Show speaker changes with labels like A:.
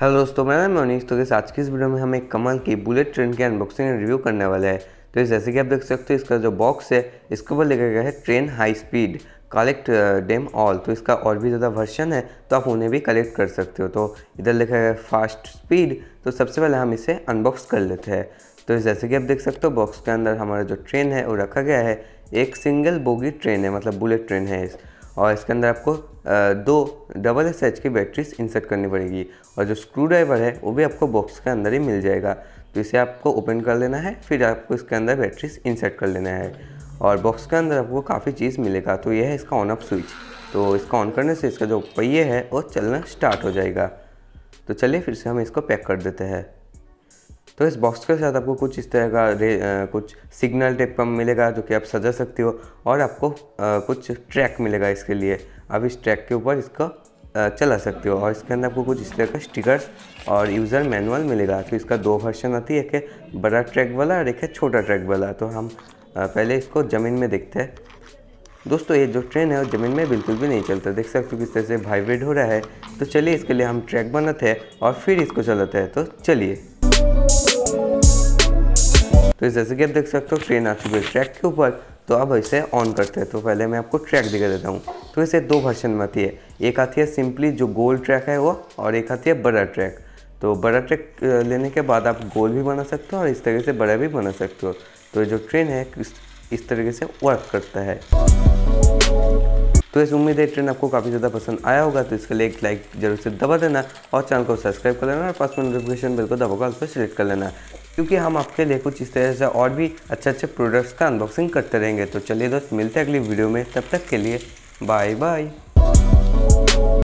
A: hello दोस्तों मैं monic तो इस आज की इस वीडियो में हम एक कमल की बुलेट ट्रेन की अनबॉक्सिंग एंड रिव्यू करने वाले हैं तो जैसे कि आप देख सकते हो इसका जो बॉक्स है इसके ऊपर लिखा गया है train high speed collect them all तो इसका और भी ज़्यादा वर्शन है तो आप उन्हें भी कलेक्ट कर सकते हो तो इधर लिखा गया है फास्ट स्पीड तो सबसे पहले हम इसे अनबॉक्स कर लेते हैं तो जैसे कि आप देख सकते हो बॉक्स के अंदर हमारा जो ट्रेन है वो रखा गया है एक सिंगल बोगी ट्रेन है मतलब बुलेट ट्रेन है इस और इसके अंदर आपको दो डबल एस एच की बैटरीज इंसर्ट करनी पड़ेगी और जो स्क्रू ड्राइवर है वो भी आपको बॉक्स के अंदर ही मिल जाएगा तो इसे आपको ओपन कर लेना है फिर आपको इसके अंदर बैटरीज इंसर्ट कर लेना है और बॉक्स के अंदर आपको काफ़ी चीज़ मिलेगा तो यह है इसका ऑन ऑफ स्विच तो इसका ऑन करने से इसका जो पहिए है वो चलना स्टार्ट हो जाएगा तो चलिए फिर से हम इसको पैक कर देते हैं तो इस बॉक्स के साथ आपको कुछ इस तरह का रे आ, कुछ सिग्नल टेप का मिलेगा जो कि आप सजा सकते हो और आपको आ, कुछ ट्रैक मिलेगा इसके लिए आप इस ट्रैक के ऊपर इसका चला सकते हो और इसके अंदर आपको कुछ इस तरह का स्टिकर्स और यूज़र मैनुअल मिलेगा तो इसका दो वर्शन आती है एक है बड़ा ट्रैक वाला और एक है छोटा ट्रैक वाला तो हम पहले इसको ज़मीन में देखते हैं दोस्तों ये जो ट्रेन है वो ज़मीन में बिल्कुल भी नहीं चलता देख सकते हो किस तरह से वाइब्रेट हो रहा है तो चलिए इसके लिए हम ट्रैक बनाते हैं और फिर इसको चलाते हैं तो चलिए तो जैसे कि आप देख सकते हो ट्रेन आ चुकी है ट्रैक के ऊपर तो अब इसे ऑन करते हैं तो पहले मैं आपको ट्रैक दिखा देता हूँ तो इसे दो वर्षन में आती है एक आती है सिंपली जो गोल ट्रैक है वो और एक आती है बड़ा ट्रैक तो बड़ा ट्रैक लेने के बाद आप गोल भी बना सकते हो और इस तरीके से बड़ा भी बना सकते हो तो जो ट्रेन है इस तरीके से वर्क करता है तो इस उम्मीद है ट्रेन आपको काफ़ी ज़्यादा पसंद आया होगा तो इसके लिए एक लाइक जरूर से दबा देना और चैनल को सब्सक्राइब कर लेना और पास में नोटिफिकेशन बिल को दबाकर उस पर सिलेक्ट कर लेना क्योंकि हम आपके लिए कुछ इस तरह से और भी अच्छे अच्छे प्रोडक्ट्स का अनबॉक्सिंग करते रहेंगे तो चलिए दोस्त मिलते हैं अगली वीडियो में तब तक के लिए बाय बाय